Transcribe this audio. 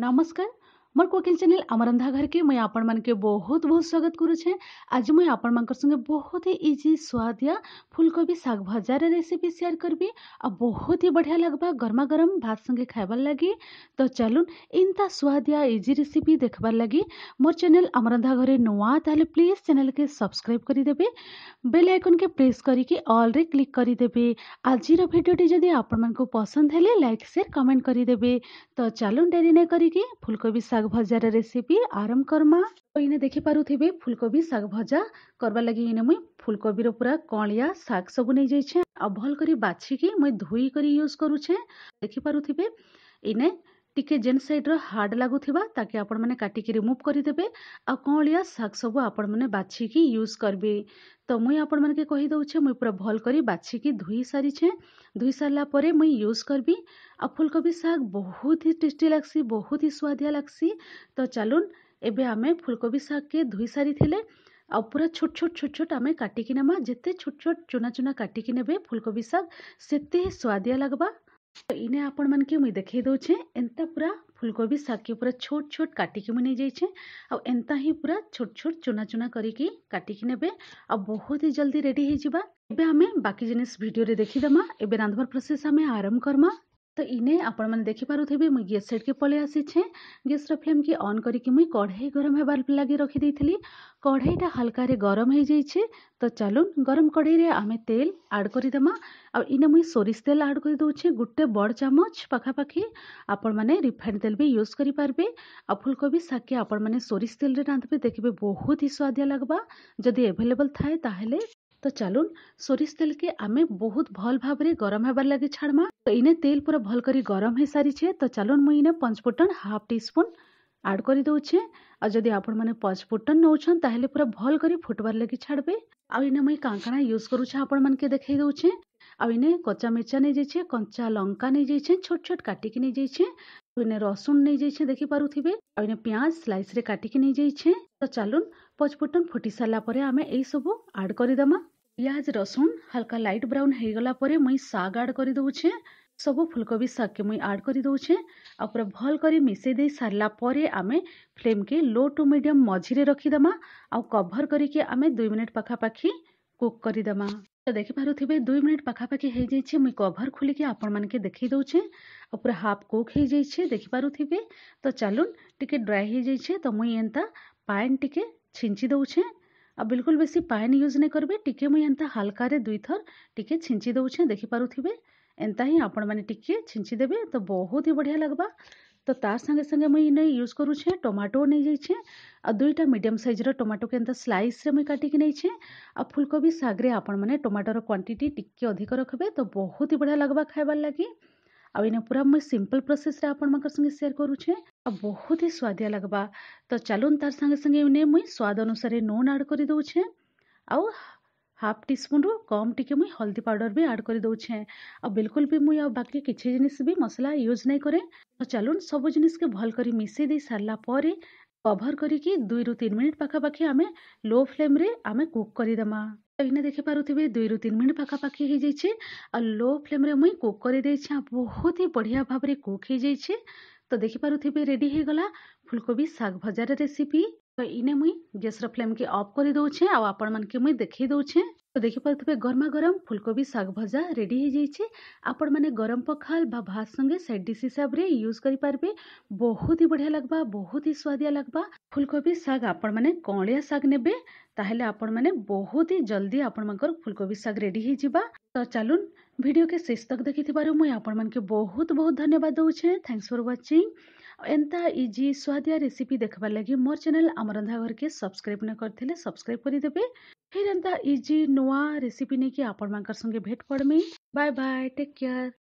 नमस्कार मोर cooking channel अमरंधा घर के मुई आपण मान के बहुत बहुत स्वागत करुचे आज मुई आपण मान संगे बहुत ही इजी स्वादिया फूलकोबी साग भजार रेसिपी शेयर करबी आ बहुत ही बढ़िया लगबा गर्मा गरम भात संगे खाइबार लगी तो चलून इनता स्वादिया इजी रेसिपी देखबार लगी मोर चैनल अमरंधा घरे नुआ ताले प्लीज चैनल के सब्सक्राइब देबे बेल आइकन के प्रेस करके ऑल रे क्लिक करिदेबे आज टी जदी आपण मान पसंद हेले लाइक शेयर कमेंट देबे तो चलून डेरी न करके फूलकोबी साग ଶାଗ ଭଜାର ରେସିପି ଆରମ୍ଭ କର୍ମା ଇନେ ଦେଖିପାରୁଥିବେ ଫୁଲକୋବି ଶାଗ ଭଜା କର୍ବା ଲାଗି ଇନେ ମୁଇଁ ଫୁଲକୋବିର ପୁରା କଳିଆ ଶାଗ ସବୁ ନେଇଯାଇଛେ ଆଉ ଭଲ୍ କରି ବାଛିକି ମୁଇଁ ଧୋଇକରି ୟୁଜ୍ କରୁଛେ ଦେଖିପାରୁଥିବେ ଇନେ टिके जेन सैड्र हार्ड लगुवा ताकि आपटिक रिमुव करदे आँलिया शाग सब आपचिकी यूज करी तो मुई आपण मैंने कहीदे मुई पूरा भल कर बाछिकी धोई छे धोई सारापर मुई यूज करी आ फुलकोबी शाग बहुत ही टेस्टी लग्सी बहुत ही सुदिया लग्सी तो चलुन एवं आम फुलकोबी शाग के धोई सारी आ पूरा छोट छोट छोट छोट आम काटिकी नेमा जिते छोट छोट चूना चूना काटिकी ने फुलकोबी शाग से स्वादिया लग्वा तो इने के मुई देखे दौचे एंता पूरा फुलकोबी शाग के पूरा छोट छोट काटिकी मुझे जाइए आउ एंता ही पूरा छोट छोट चुना चुना करी काटिकी ने बहुत ही जल्दी रेडी हो जाए आम बाकी जिन भिडे देखीदमा एवं रांधवार प्रोसेस आम आरम्भ करमा তো ଇନେ ଆପଣମାନେ ଦେଖିପାରୁଥିବେ ମୁଇଁ ଗ୍ୟାସ୍ ସାଇଡ଼୍କେ ପଳେଇ ଆସିଛେଁ ଗ୍ୟାସ୍ର ଫ୍ଲେମ୍କେ ଅନ୍ କରିକି ମୁଇଁ କଢ଼େଇ ଗରମ ହେବାର୍ ଲାଗି ରଖିଦେଇଥିଲି କଢ଼େଇଟା ହାଲକାରେ ଗରମ ହେଇଯାଇଛେ ତ ଚାଲୁନ୍ ଗରମ କଢ଼େଇରେ ଆମେ ତେଲ୍ ଆଡ଼୍ କରିଦେମା ଆଉ ଇନେ ମୁଇଁ ସୋରିଷ ତେଲ୍ ଆଡ଼୍ କରିଦେଉଛେ ଗୋଟେ ବଡ଼ ଚାମଚ ପାଖାପାଖି ଆପଣମାନେ ରିଫାଇନ୍ ତେଲ୍ ବି ୟୁଜ୍ କରିପାରବେ ଆଉ ଫୁଲକୋବି ଶାଗକେ ଆପଣମାନେ ସୋରିଷ ତେଲ୍ରେ ରାନ୍ଧିବେ ଦେଖିବେ ବହୁତ ହି ସୁଆଦିଆ ଲାଗ୍ବା ଯଦି ଏଭେଲେବଲ୍ ଥାଏ ତାହେଲେ ତ ଚାଲୁନ୍ ସୋରିଷ୍ ତେଲ୍କେ ଆମେ ବହୁତ୍ ଭଲ୍ ଭାବରେ ଗରମ୍ ହେବାର୍ ଲାଗି ଛାଡ଼୍ମା ତ ଇନେ ତେଲ୍ ପୁରା ଭଲ୍ କରି ଗରମ୍ ହେଇସାରିଛେ ତ ଚାଲୁନ୍ ମୁଇଁ ଇନେ ପଞ୍ଚଫୁଟନ୍ ହାଫ୍ ଟିସ୍ପୁନ୍ ଆଡ଼୍ କରିଦଉଛେ ଆଉ ଯଦି ଆପଣମାନେ ପଞ୍ଚଫୁଟନ୍ ନଉଛନ୍ ତାହେଲେ ପୁରା ଭଲ୍ କରି ଫୁଟ୍ବାର୍ ଲାଗି ଛାଡ଼୍ବେ ଆଉ ଇନେ ମୁଇଁ କାଣା କାଣା ୟୁଜ୍ କରୁଛେ ଆପଣମାନ୍କେ ଦେଖେଇ ଦେଉଛେଁ આવીને કચ્ચા મિરચા નહીં જઈ છે કંચા લંકા નહીં જઈ છે છોટ છોટ કાટીକି નહીં જઈ છે આવીને રସୁણ નહીં જઈ છે ଦେଖିପାରୁଥିବେ આવીને ପିଆଜ ସ୍ଲାଇସ୍ରେ କାଟିକି ନେଇ ଯାଇଛେ ତ ଚାଲୁନ୍ ପଚପୁଟନ୍ ଫୁଟି ସାରିଲା ପରେ ଆମେ ଏଇସବୁ ଆଡ଼୍ କରିଦେମା ପିଆଜ ରସୁଣ ହାଲକା ଲାଇଟ୍ ବ୍ରାଉନ୍ ହେଇଗଲା ପରେ ମୁଇଁ ଶାଗ୍ ଆଡ଼୍ କରିଦେଉଛେ ସବୁ ଫୁଲକୋବି ଶାଗ୍କେ ମୁଇଁ ଆଡ଼୍ କରିଦେଉଛେ ଆଉ ପୁରା ଭଲ୍ କରି ମିଶାଇ ଦେଇ ସାରିଲା ପରେ ଆମେ ଫ୍ଲେମ୍କେ ଲୋ ଟୁ ମିଡ଼ିୟମ୍ ମଝିରେ ରଖିଦେମା ଆଉ କଭର୍ କରିକି ଆମେ ଦୁଇ ମିନିଟ୍ ପାଖାପାଖି କୁକ୍ କରିଦେମା तो देखिपे दुई मिनिट पखापाखी हो जाए मुई कभर खोलिक आपण मैंने देखे दौचे और पूरा हाफ कुक हो जाए देखिपे तो चलून टी ड्राई जाइए तो मुई एंता पैन टिके छिंची दौचे आ बिल्कुल बेस पैन यूज नहीं करेंगे टी मुई हालाकर दुई थर टे छिंची दौचे देखिपे एंता ही आपण मैंने छिंची देवे तो बहुत ही बढ़िया लगवा ତ ତା ସାଙ୍ଗେ ସାଙ୍ଗେ ମୁଇଁ ଇନେ ୟୁଜ୍ କରୁଛେଁ ଟମାଟୋ ନେଇଯାଇଛେ ଆଉ ଦୁଇଟା ମିଡ଼ିୟମ୍ ସାଇଜ୍ର ଟମାଟୋକେ ଏନ୍ତା ସ୍ଲାଇସ୍ରେ ମୁଇଁ କାଟିକି ନେଇଛେଁ ଆଉ ଫୁଲକୋବି ଶାଗ୍ରେ ଆପଣମାନେ ଟମାଟୋର କ୍ୱାଣ୍ଟିଟି ଟିକେ ଅଧିକ ରଖିବେ ତ ବହୁତ ହି ବଢ଼ିଆ ଲାଗ୍ବା ଖାଇବାର୍ ଲାଗି ଆଉ ଇନେ ପୁରା ମୁଇଁ ସିମ୍ପଲ୍ ପ୍ରୋସେସ୍ରେ ଆପଣମାନଙ୍କର ସାଙ୍ଗେ ସେୟାର୍ କରୁଛେଁ ଆଉ ବହୁତ ହି ସ୍ୱାଦିଆ ଲାଗ୍ବା ତ ଚାଲୁନ୍ ତାର୍ ସାଙ୍ଗେ ସାଙ୍ଗେ ଇନେ ମୁଇଁ ସ୍ୱାଦ ଅନୁସାରେ ନୁନ୍ ଆଡ଼୍ କରିଦେଉଛେଁ ଆଉ ହାଫ୍ ଟି ସ୍ପୁନ୍ରୁ କମ୍ ଟିକେ ମୁଇଁ ହଳଦୀ ପାଉଡ଼ର୍ ବି ଆଡ଼୍ କରିଦେଉଛେଁ ଆଉ ବିଲ୍କୁଲ୍ ବି ମୁଇଁ ଆଉ ବାକି କିଛି ଜିନିଷ୍ ବି ମସଲା ୟୁଜ୍ ନାଇଁ କରେ ତ ଚାଲୁନ୍ ସବୁ ଜିନିଷ୍କେ ଭଲ୍ କରି ମିଶେଇ ଦେଇ ସାରିଲା ପରେ କଭର୍ କରିକି ଦୁଇରୁ ତିନି ମିନିଟ୍ ପାଖାପାଖି ଆମେ ଲୋ ଫ୍ଲେମ୍ରେ ଆମେ କୁକ୍ କରିଦେମା ଏଇନା ଦେଖିପାରୁଥିବେ ଦୁଇରୁ ତିନି ମିନିଟ୍ ପାଖାପାଖି ହେଇଯାଇଛି ଆଉ ଲୋ ଫ୍ଲେମ୍ରେ ମୁଇଁ କୁକ୍ କରିଦେଇଛି ଆଉ ବହୁତ ହି ବଢ଼ିଆ ଭାବରେ କୁକ୍ ହେଇଯାଇଛି ତ ଦେଖିପାରୁଥିବେ ରେଡ଼ି ହେଇଗଲା ଫୁଲକୋବି ଶାଗ ଭଜାର ରେସିପି ତ ଇନେ ମୁଇଁ ଗ୍ୟାସ୍ର ଫ୍ଲେମ୍କେ ଅଫ୍ କରିଦେଉଛେ ଆଉ ଆପଣମାନଙ୍କୁ ମୁଇଁ ଦେଖେଇ ଦେଉଛେ ତ ଦେଖିପାରୁଥିବେ ଗରମା ଗରମ ଫୁଲକୋବି ଶାଗ ଭଜା ରେଡ଼ି ହେଇଯାଇଛି ଆପଣମାନେ ଗରମ ପଖାଲ ବା ଭାତ ସଙ୍ଗେ ସାଇଡ଼ ଡିସ୍ ହିସାବରେ ୟୁଜ୍ କରିପାରିବେ ବହୁତ ହି ବଢ଼ିଆ ଲାଗ୍ବା ବହୁତ ହି ସୁଆଦିଆ ଲାଗ୍ବା ଫୁଲକୋବି ଶାଗ ଆପଣମାନେ କଅଁଳିଆ ଶାଗ ନେବେ ତାହେଲେ ଆପଣମାନେ ବହୁତ ହି ଜଲ୍ଦି ଆପଣମାନଙ୍କର ଫୁଲକୋବି ଶାଗ ରେଡ଼ି ହେଇଯିବା ତ ଚାଲୁନ୍ ଭିଡ଼ିଓ କେ ଶେଷ ତକ୍ ଦେଖିଥିବାରୁ ମୁଇଁ ଆପଣମାନଙ୍କୁ ବହୁତ ବହୁତ ଧନ୍ୟବାଦ ଦେଉଛେ ଥ୍ୟାଙ୍କସ୍ ଫର୍ ୱାଚିଂ ଏନ୍ତା ଇଜି ସୁଆଦିଆ ରେସିପି ଦେଖ୍ବାର୍ ଲାଗି ମୋର ଚ୍ୟାନେଲ୍ ଆମ ରନ୍ଧା ଘରକେ ସବସ୍କ୍ରାଇବ୍ ନ କରିଥିଲେ ସବସ୍କ୍ରାଇବ୍ କରିଦେବେ ଫିର୍ ଏନ୍ତା ଇଜି ନୂଆ ରେସିପି ନେଇକି ଆପଣମାନଙ୍କର ସଙ୍ଗେ ଭେଟ୍ ପଡ଼୍ମି ବାଏ ବାଏ ଟେକ୍ କେୟାର୍